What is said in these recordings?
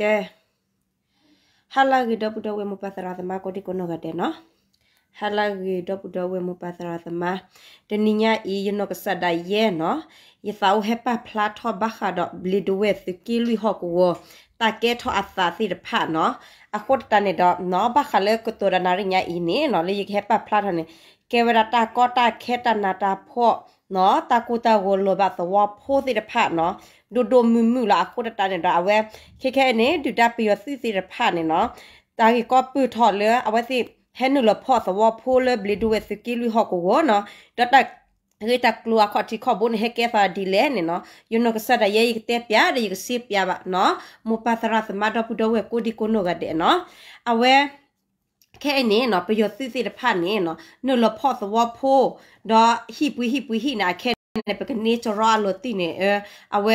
ကဲဟာလာဂီဒပူဒဝေမပသရာသမကိုဒီကိုနောကတဲ့နော်ဟာလာဂီဒပူဒဝေမပသရာသမတနိညာဤယနောကဆဒယေနော်ယသောဟေပပလာထောဘခါဒဘလီဒဝေသကီလူဟကောတာကဲထောအသာစီတဖတ်နော်အခုတတနေတော့နော်ဘခါလေကတောရနာရညာဤနေနော်လေယခေပပလာထနေကေဝရတာကောတာခေတနာတာဖော့နော်တာကူတာကိုလောဘသဝဖိုးစီတဖတ်နော်ဒိုဒိုမူမူလာခိုတတာနေတာအဝဲခဲခဲနေဒူတာပီရစီစီရဖာနေနော်တာကြီးကောပူထော်လေအဝဲစီဟဲနူလဖော့သဝဖိုးလေဘလီဒူဝဲစကီလူဟော့ကိုဝနော်တတ်ရေတက်ကလူအခေါ်တိခဘုန်ဟေကေဖာဒီလဲနေနော်ယူနိုကဆဒယေကတဲ့ပြရေကစီပြပါနော်မူပါသရသမတ်ပူဒဝဲကိုဒီကိုနိုကတဲ့နော်အဝဲခဲနေနော်ပျော်စစ်စစ်တဖတ်နေနော်နုလဖော့သဝဖိုးတော့ဟိပွီဟိပွီဟိနာခဲနေပကနေချရာလိုတိနေအဝဲ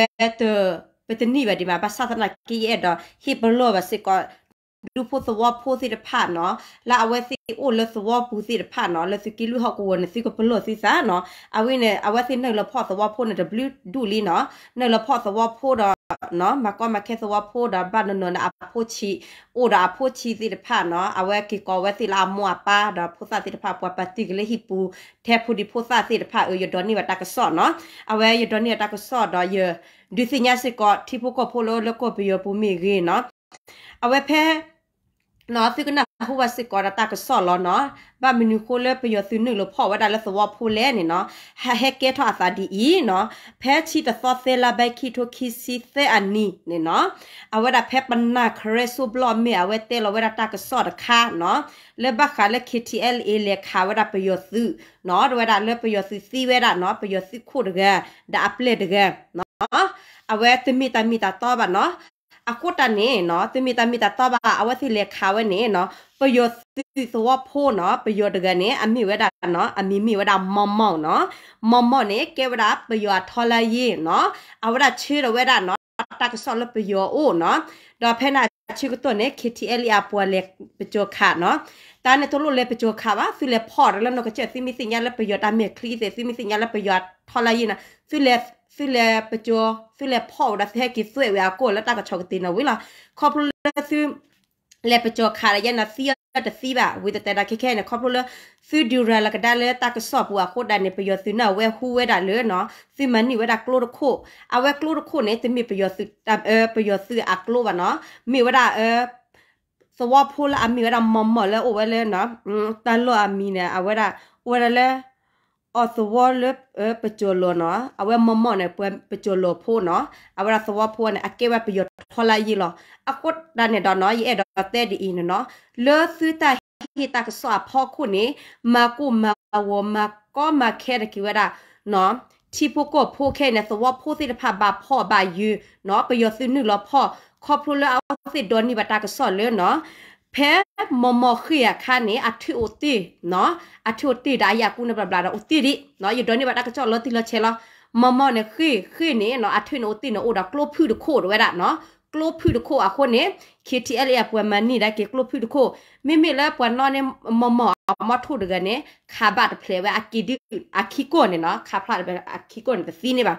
တပတနီပဲဒီမှာဘာသာသနာကြီးရဲ့တော့ဟိဘလောပဲစကောလူဖို့သွားဖို့စီတဖတ်နော်လာအဝဲစီအိုလသွားဘူးစီတဖတ်နော်လစကီလူဟောက်ကိုနစီကပလောစီစာနော်အဝိနေအဝဲစီနေလဖို့သွားဖို့နေ W ဒူလီနော်နေလဖို့သွားဖို့တော့နော်မကောမခဲသဝဖိုးဒါဘနနနအဖိုးချီအိုဒါဖိုးချီစီတဖာနော်အဝဲကီကောဝဲစီလာမွာပါဒါဖိုးစာစီတဖာပွားပတိကလေးဟိပူထဲဖူဒီဖိုးစာစီတဖာအိုယဒနီဝတကဆော့နော်အဝဲယဒနီတကဆော့ဒါယဒီစညာစကောတီဖိုကဖိုလိုလကောပီယပူမီဂေနော်အဝဲဖဲနော်သူကနဟိုဝစစ်ကောရတာကဆော်လောနော်ဘာမနူခိုလေပယသူနုလဖော်ဝဒါလသဝဖိုလဲနေနော်ဟာဟက်ကဲထွာသာဒီဤနော်ဖဲချီတသောသဲလာဘိုက်ခီထိုခီစီသဲအနီနေနော်အဝဒါဖဲပနာခရဲဆူဘလော့မေအဝဲတဲလဝဒါတာကဆော်တခါနော်လေဘခါလေ KTL အလေခါဝဒါပယသူနော်ဒဝဒါလေပယသူစီဝဲဒါနော်ပယသူခုတကဒါအပလက်တကနော်အဝဲတမီတမီတာတော့ပါနော်အခုတနေနော်သူမီတမီတတော့ပါအဝစီလေခါဝနေနော်ပယောစီဆိုဝဖို့နော်ပယောတကနေအမိဝဲတာနော်အမိမိဝဲတာမောင်မောင်နော်မောင်မောင်နေကေဝရာပယောထော်လာရေးနော်အဝရချေရဝဲတာနော်တကဆောလပယောအိုနော်တော့ဖဲနာချေကတော့နေ KTL ရပွာလေပကြောခါနော်တာနေတော့လို့လေပကြောခါပါသူလေဖော်ရလနောကချက်စီမီစင်ရလပယောတာမေခလီစေစီမီစင်ရလပယောထော်လာရေးနော်သူလေสุเลปจัวสุเลพ่อดัสเฮกิสวยเวอากูแล้วตากระชอกตีนเอาไว้ละครอบครัวสุเลปจัวขาดยันนัสเซียแต่ซีแบบวิแต่แต่ละแค่เนี่ยครอบครัวซื้อดูแลแล้วก็ได้เลยตากระสอบว่าโคตรได้ในประโยชน์ซื้อหน้าเวหูเวได้เลยเนาะซื้อมันนี่เวได้กลัวโคเอาเวกลัวโคเนี่ยจะมีประโยชน์ซื้อเออประโยชน์ซื้ออักลัวเนาะมีเวได้เออสวอปพูดแล้วมีเวได้มอมหมดแล้วโอ้ไว้เลยเนาะอืมตลอดมีเนี่ยเอาเวได้โอ้ไว้เลยอสวอลเออปจโลเนาะเอาไว้มอมอเนี่ยเพื่อนปจโลพูเนาะเอาไว้สวอพูเนี่ยอาเกว่าประโยชน์พอลายีหรออากุดดันเนี่ยดอนเนาะยีเอดอเตดีอินเนาะเลือซื้อตาฮีตากสอบพ่อคู่นี้มากูมาวมาก็มาแค่ตะกี้ว่าเนาะที่พวกกบพวกแค่เนี่ยสวอพูสิทธภาพบาพ่อบายืเนาะประโยชน์ซื้อหนึ่งหรอพ่อครอบครัวแล้วเอาสิดอนนี่บัตากสอนเลยเนาะแพ้มอมอคืออะค่ะเนี่ยอัธิโอติเนาะอัธิโอติได้ยากูนะบลาบลาโอติดิเนาะอยู่ดอนนี่บัดก็จอลติละเชลอมอมอเนี่ยคือคือเนี่ยเนาะอัธิโอติเนาะโอดากลบพืดโคดไว้ละเนาะกลบพืดโคอะคนเนี่ย KTL อะปวนมันนี่ได้เกกลบพืดโคเมเมละปวนนอเนี่ยมอมอมาทูดกันเนี่ยคาบัดเพลวะอากิดิอากิโกเนี่ยเนาะคาพลาดไปอากิโกเนี่ยซีเนี่ยบ่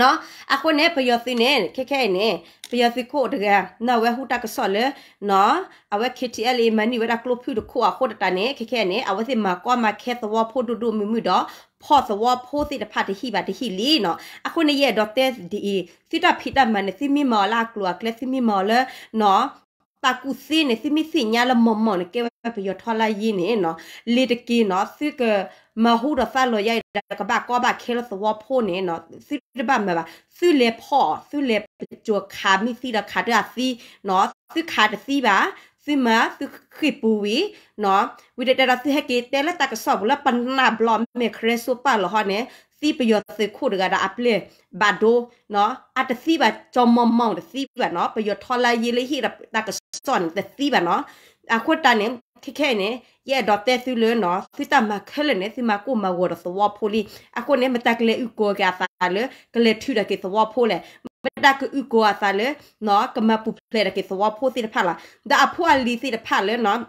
နော်အခုနဲ့ပယောသိနေခဲခဲနေပယောသိခို့တကယ်နော်ဝဲဟူတကဆော်လေနော်အဝဲ KTL မနီဝဲတာကလုတ်ဖြူတခုအခုတတနေခဲခဲနေအဝဲစီမကွာမခဲသဝဖို့ဒုဒုမီမီတော့ဖော့သဝဖို့စီတဖတ်တဟိပါတဟိလီနော် အခုနဲ့ရဲ့ဒေါက်တာဒီစီတာဖိတာမနစီမီမော်လာကလုတ်ကလက်စီမီမော်လေနော်ปากูซีเนี่ยซิมิสิญาละมอมมอเนี่ยเกวไปยอทอลายีเนี่ยเนาะเลตกีเนาะซึกมาฮูดฟาลอยายกะบะกอบะเคลสวอพ่เนี่ยเนาะซึบะมาบะซึเลพ่อซึเลจัวคามิซีละคาดะซีเนาะซึคาดะซีบะซึมาซึคิปูวีเนาะวิเดดะซึเฮเกเตละตะกะสอบละปันนาบลอมเมเครซุปะละฮอเนี่ยစီပယောစခုဒကတာအပလေဘာဒိုနော်အတစီပါကြမမောင်းတစီပါနော်ပယောထော်လာရေးလေးဟိတာကစွန်တစီပါနော်အခုတန်နေခိခဲနေရဲ့ဒေါက်တာသူလွန်းနော်သူတမခဲလနေစီမကိုမဝရသွားဖိုလီအခုနေမတက်လေဥကိုကသာလေကလေထူရကေသွားဖိုလေမတက်ဥကိုအသာလေနော်ကမပူဖလေရကေသွားဖိုစီတဖလာဒါအဖွာလီစီတဖလေနော်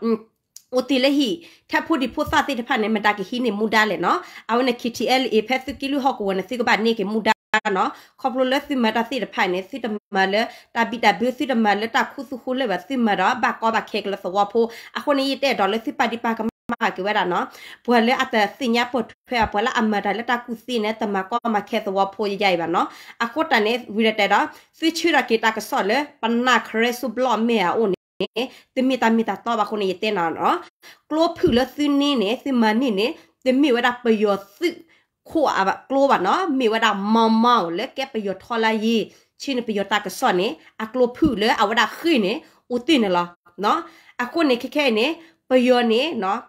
โอติเลฮีถ้าพูดดิพูดซาติทพันเนี่ยมันดากิฮีเนี่ยมูดาเลยเนาะเอาในคิทีเอลเอเพสกิลูฮอกวันสิกบาทเนี่ยกิมูดาเนาะขอบรู้แล้วสิมาตาสิทพันเนี่ยสิดมาเลยตาบิดาบิวสิดมาเลยตาคุสุคุเลยแบบสิมาระบากอบากเคกละสวอพูอะคนนี้เตะดอลเลยสิปาดิปากมาเกวดาเนาะบัวเลยอาจจะสิญญาปวดเพื่อบัวละอเมริกาและตากุซีเนี่ยแต่มาก็มาแค่สวอพูใหญ่ๆแบบเนาะอะโคตรเนี่ยวิเดตเนาะสิชื่อระกิตากระสอดเลยปันนาเครสุบลอมเมียอุ่นနေတမီတာမီတာတော့ဘာခုနေတဲ့နော်ကလိုဖူလစနေနေစမနေနေတမီဝဒပယောစခိုအဘကလိုပါနော်မိဝဒမမောင်လေကပယောထောလာယေချင်းပယောတာကစောနေအကလိုဖူလေအဝဒခိနေဥတင်လာနော်အခုနေခခဲနေပယောနေနော်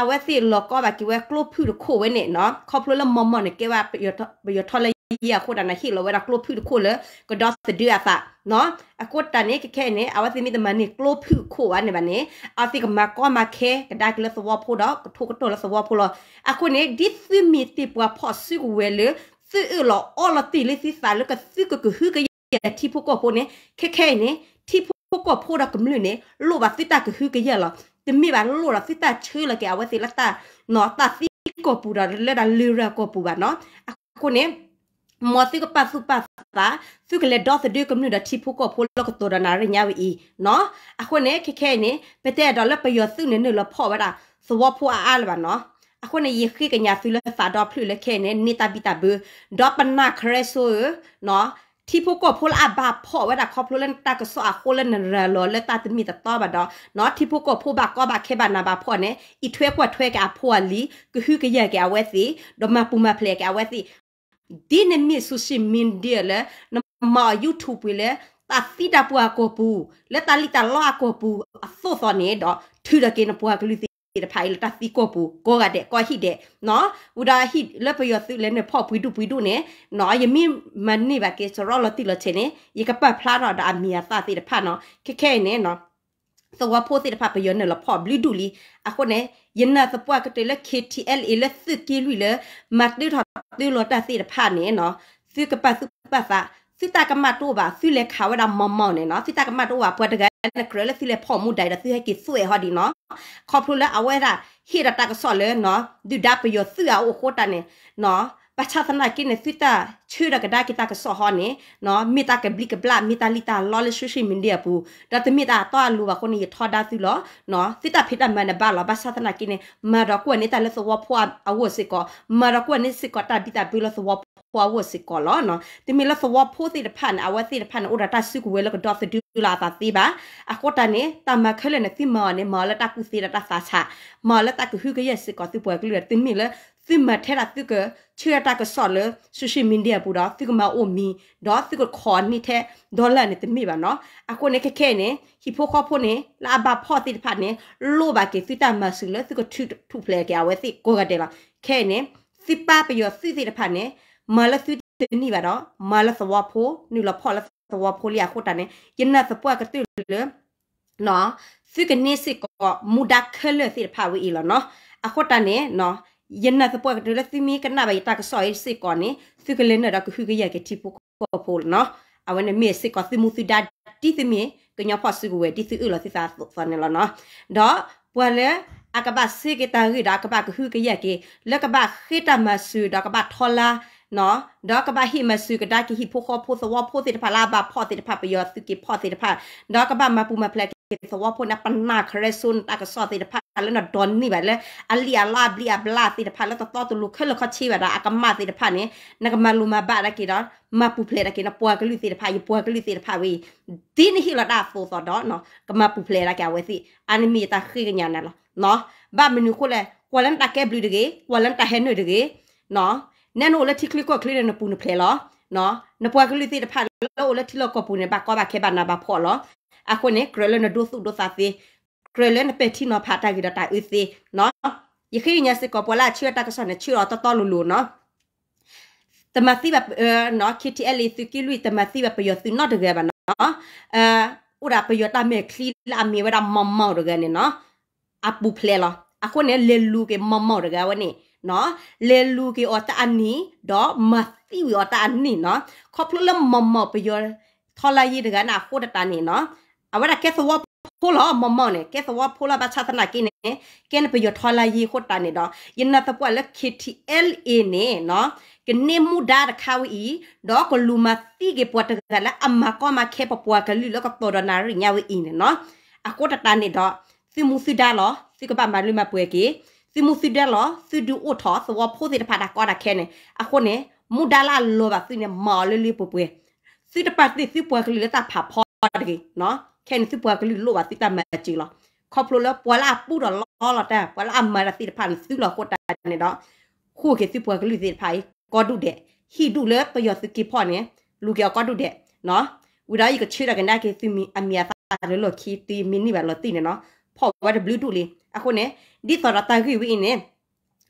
အဝဲစီလောကဘာကိဝဲကလုဖူရခိုဝဲနေနော်ခေါပလလမမနကေဝပယပယထလရခိုဒနာဟီလောဝဲကလုဖူရခိုလကဒတ်စဒူအဖာနော်အကောတနေကခဲနေအဝစီမီတမနေကလုဖူခိုဝါနေဗနေအစီကမကောမခဲကဒါကလသဝဖို့တော့ကထုကတောလသဝဖို့လအခုနေဒီစီမီတီပွားဖော့ဆူဝဲလေစီအလောအော်လတီလေးစီစာလကစီကကဟူကရတီဖို့ကောဖို့နေခဲခဲနေတီဖို့ကောဖို့တော့ကမလို့နေလောဘစီတာကဟူကရလောတမိပါလို့တော့စစ်တာချွေးလကဲအဝစီလက်တာနော်တာစီကိုပူတာလက်တာလေရကိုပူပါနော်အခုနေမော်စီကပတ်စုပတ်ပါသူကလေဒေါ်စဒီကမြူဒတီဖူကိုဖိုလကတော်ဒနာရညာဝီနော်အခုနေခခဲနေပတဲ့ဒေါ်လပယောစုနေနေလဖော့ပါတာစဝဖူအားလပါနော်အခုနေရခိကညာစုလဖာဒေါ်ဖလူလခဲနေနေတာဘီတာဘဒေါ်ပနာခရဲဆိုနော်ที่พวกก็พลอาบาพอเวลาครอบครัวเล่นตากระสอโคเล่นเรลอเล่นตาตึมีตะต้อบัดดอเนาะที่พวกก็ผู้บากก็บากแค่บานาบาพอเนี่ยอีถ้วยกว่าถ้วยกะพอลีก็คือกะแยกกะเอาไว้สิดอมาปูมาเพลกะเอาไว้สิดีเนมีสุชิมินเดียเลยนมา YouTube ไปเลยตาฟีดาปัวกบูและตาลิตาลอกบูอโซซอนี่ดอถือละเกนปัวกลิเตတဖိုင်လတဖီကိုပူကိုကတဲ့ကောဟိတဲ့နော်ဝဒါဟိလပယောသုလဲနေဖော့ပွီတူပွီတူနေနော်ယမိမနိဘကေစရောလတိလချေနေယကပတ်ဖလာတော့ဒါအမီယာသတိတဖတ်နော်ခက်ခဲနေနော်သောဝဖို့တိတဖတ်ပယောနေလဖော့ဘလီဒူလီအခုနေယနာသပွားကတဲ့လက် KTL လက်စစ်ကီလူလေမတ်ဒီထတ်တူလတသိတဖတ်နေနော်သုကပတ်သုပတ်သာสิตากมาตัวบ่าสิเลขาวดามอมมอเนี่ยเนาะสิตากมาตัวบ่าปวดกันนะเครลสิเลพ่อมูได้ดสิให้กิสวยฮอดีเนาะขอบคุณแล้วเอาไว้ละเฮ็ดตากสอนเลยเนาะดูดับประโยชน์เสื้อโอ้โคตรเนี่ยเนาะประชาธนากินเนี่ยสิตาชื่อระกได้กิตากสอฮอนี่เนาะมีตากบลิกบลามีตาลิตาลอเลชุชิมินเดียปูดัตมีตาตอลูว่าคนนี้ทอดาสิเหรอเนาะสิตาพิดามันบ้าเหรอประชาธนากินเนี่ยมาดอกกวนนี่ตาเลสวอพวเอาวสิกอมาดอกกวนนี่สิกอตาดิตาบิลสวอပွားဝစီကောလောနော်တိမီလဖဝဖိုးတိတဖန်အဝတိတဖန်ဥဒတာစုကဝဲလကဒေါ်သဒူလာတာတိပါအခေါတနေတမခဲလနေတိမောနေမောလတာကုစီတာသာချာမောလတာကုဟုကရစီကောတိပွားကလူတိမီလသိမထဲရတိကချေတာကဆော်လဆူရှိမင်းဒီယာပူတော့တိကမအိုမီတော့တိကခေါ်နိတဲ့ဒေါ်လာနဲ့တမိပါနော်အခုနေခက်ခဲနေဟီဖိုခေါဖိုနေလာဘဖော့တိဖတ်နေလိုပါကေသီတာမဆူလတိကထူထူဖလေကြဝဲတိကိုကတဲ့ပါခဲနေစစ်ပါပြောစစ်စစ်တဖတ်နဲ့มาละสุดนี่วะเนาะมาละสวะโพนี่ละพอละสวะโพเลียโคตรเนี่ยยันน่ะสปวยกระตุ้นเลยเนาะซึ่งนี่สิก็มุดักเคลสิพาวีอีแล้วเนาะอะโคตรเนี่ยเนาะยันน่ะสปวยกระตุ้นแล้วซึ่งมีกันน่ะไปตากซอยสิก่อนนี่ซึ่งก็เลยเนี่ยเราก็คือก็อยากจะที่พวกก็โพเนาะအဝနမေစကသိမှုသဒတိသမေကညဖတ်စုဝဲတိစုလသစာဖနလနဒါပွာလေအကဘစေကတရီဒါကဘကခုကရကေလကဘခေတမဆူဒါကဘထောလာเนาะดอกกบาฮิมาซื้อกระดาษกิฮิพวกข้อพูดสวอพูดสิทธิภาลาบาพ่อสิทธิภาประโยชน์สกิพ่อสิทธิภาดอกกบามาปูมาแพลกสวอพูดนับปันหาคเรซุนตากระสอสิทธิภาแล้วน่ะดอนนี่แบบเลยอัลเลียลาบเลียบลาสิทธิภาแล้วต่อต่อตุลุกขึ้นแล้วเขาชี้แบบอากมาสิทธิภาเนี้นักมาลูมาบาดกิดอมาปูเพลดกินปัวก็ลุยสิทธิภาอยู่ปัวก็ลุยสิทธิภาวีดีนหิไดาโซซอดอเนาะก็มาปูเพลดแกเอาไว้สิอันนี้มีตาขึ้กันอย่างนั้นเนาะบ้านเมนูคนเลยวันนั้นตาแก่บลูดีกวันนั้นตาเฮนหน่อดีกเนาะแน่นอนละที่คลิกก็คลิกในปูนเพลล้อเนาะนปวยก็ลิติดผ่านแล้วละที่เราก็ปูนบักก็บักแค่บันนาบักพอล้ออะคนนี้เกลือเลยนะดูสุดูซาซีเกลือเลยนะเป็ดที่นอพาตากิดตาอึซีเนาะยี่ขี้เนี่ยสิกอปลาเชื่อตากระสอนเชื่อต่อต่อลูลูเนาะတမသိแบบเออเนาะ KTL สุกิลุยตมသိแบบประโยชน์สุนอกတကယ်ပါเนาะเอ่อဥရประโยชน์တမဲ့ခလီလာမေဝရမမောက်တကယ်เนาะအပူဖလေလာအခုနဲ့လေလူကမမောက်တကယ်ဝနေနော်လေလူကီအော်တာအနီတော့မသီဝီအော်တာအနီနော်ခေါပလူလမမပယောထော်လာရီတကနာခိုတတာနီနော်အဝရကဲသဝဖိုလာမမနဲ့ကဲသဝဖိုလာဘာချသနာကိနေကဲနပယောထော်လာရီခိုတာနေတော့ယနတပွက်လက် KTLA နေနော်ကနေမူဒါရခါဝီတော့ကလူမတိကေပွက်တကလာအမကောမခဲပပွားကလူလကတော်ဒနာရညဝီနေနော်အခိုတတာနေတော့စီမူစီဒါလောစီကပမာလူမပွဲကေစီမူစီဒဲလောစီဒူအိုထောသဝဖိုးစီတဖာတာကောတာခဲနေအခုနေမူဒါလာလောပါစီနေမာလေးလေးပပွဲစီတပတ်တိစီပွဲကလေးလက်တာဖာဖော်တကေနော်ခဲနေစီပွဲကလေးလောပါစီတမချီလောခေါပလိုလောပွာလာပူတော်လောလောတာပွာလာအမရစီတဖာစီလောကိုတာနေတော့ခုကေစီပွဲကလေးစီဖိုင်ကောဒုတဲ့ဟီဒုလဲပယောစကီဖော်နေလူကေကောဒုတဲ့နော်ဝိဒါယီကချေရကနာကေစီမီအမြာတာလောခီတီမီနီဘာလောတိနေနော်ဖော်ဝါဒဘလူးတူလေအခုနဲ့ဒီသရတာဂီဝီနေ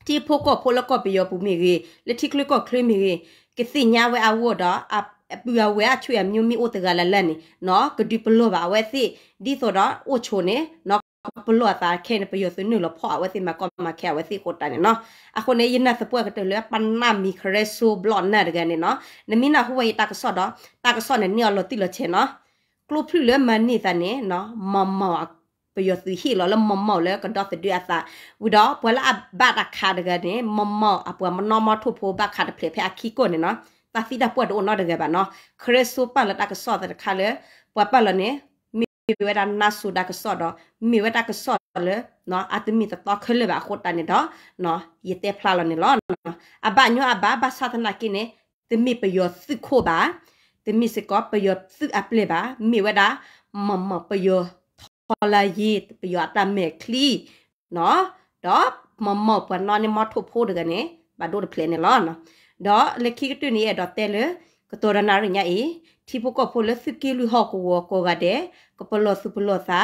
တီဖိုကဖိုလကပီယပူမီရေလက်တိကလကခရမီရေကစီညာဝဲအဝေါ်တော့အအပူအဝဲအချွေမြို့မီအိုတကလလန်နော်ကဒီပလောပါဝဲစီဒီဆိုတော့အိုချိုနေနော်ပလောတာခဲနေပယောစနုလဖောအဝဲစီမကောမခဲဝဲစီကိုတန်နော်အခုနေယနစပွဲကတလဲပန်နာမီခရဲဆိုဘလော့နာတကနေနော်နမီနာဟိုဝဲတကဆော့တော့တကဆော့နေညော်လတိလချေနော်ကလိုဖလူလဲမန်နေတာနေနော်မမဝปยสิฮีเราแล้วมอมอแล้วก็ดอสเดือสะวุดอปวละบาดคาดกันเนี่ยมอมมออปวมันนอมอทุโพบาคาดเพลเพอคิโกเนี่ยเนาะตาฟีดาปวดโอนอเดกันบ้านเนาะเครสูปันลวตากสอดตะคาเลยปวปันละเนี่ยมีเวลานาสูดากสอดะมีเวลากสอดเลยเนาะอาจจะมีแต่ต่อขึ้นเลยแบบโคตรนี่เนาะเนาะยเตพลาลเนี่ยล้อเนาะอบ้านยูอาบ้าบาสาธนากินเนี่ยจะมีประโยชน์สึกโคบ้าจะมีสกอประโยชน์สึกอัปเลบ้ามีเวลามอมมอประโยชน์ခေါ်လာยีပျော်တမဲခလီနော်တော့မမပနနမထုဖို့တကနေဘာတို့ဖလဲနေလောနော်တော့လက်ခိကတွနေရတော့တဲလေကတော်ရနာရညာအေတီပုကဖိုလစကီလူဟော့ကိုကိုကတဲ့ကပလောစုပလောစာ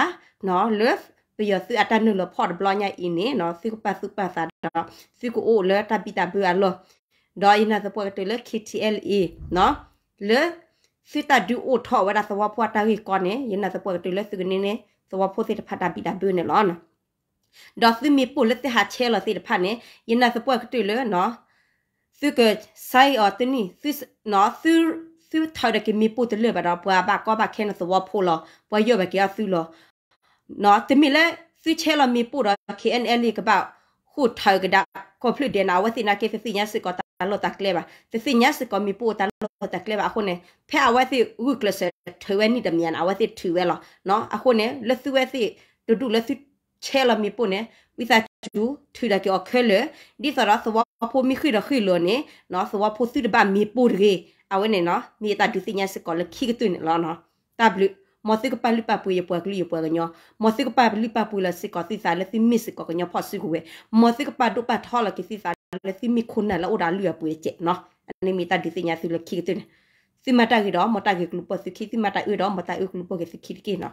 နော်လစ်ပျော်စအတနုလဖော့ဘလညာအင်းနေနော်စီကပါစုပါစာတော့စီကိုအိုလဲတပိတပူအလောดอยนาสปอร์ตเลคิทีเอลีเนาะเลสิตาดูโอทอวดาสวาพวตาวีก่อนเนี่ยยนาสปอร์ตเลสึกนี่เนี่ยสวาพูดสิทธิพัฒน์ดับบิดาบบิเนี่ยร้อนดอซึ่มีปุ่นและสิหาเชลสิทธิพัฒน์เนี่ยยินดีสปวยก็ตื่นเลยเนาะซึ่งเกิดใส่ออตินี่ซึ่งเนาะซึ่งซึ่งเท่าเด็กมีปุ่นจะเลือกแบบเราปวดบ้าก็บ้าแค่นสวาพูดหรอปวเยอะแบบเกี่ยวซึ่งหรอเนาะจะมีแล้วซึ่งเชลมีปุ่นหรอ KNL ก็แบบหูเท่ากันได้ก็พลุเดียวนาว่าสินาเกสสิญญาสิก็ตัาลตักเลบะแต่สิญญาสิก็มีปุ่นตัาลตักเลบะคนเนี่ยเพื่อเอาไว้สิวุ้กเลเซเทวนี่ตะเมียนเอาว่าสิถือเวลเนาะอะคนเนี่ยละซื้อเวสิดูดูละซื้อเชลมีปุ่นเนี่ยวิสาจูถือดาเกี่ยวเคเลยดิสระสวะพูมีขึ้นละขึ้นเลยเนี่ยเนาะสวะพูซื้อบ้านมีปุ่นเลยเอาไว้เนี่ยเนาะ มีตาดูสิญญาสกอลขี้กระตุ้นแล้วเนาะตาบลูมอสิกปาลิปาปุยปวกลีปวกเนาะ มอสิกปาลิปาปุยละสิกอสิสาละสิมิสกอกเนาะพอสิกูเวมอสิกปาดุปาทอละกิสิสาละสิมิคุณน่ะละอุดาเลือปุยเจเนาะอันนี้มีตาดิสิญญาสุละขี้กระตุ้น si mata gi ro mata gi kulupo si ki si mata u ro mata u kulupo ge si ki ki no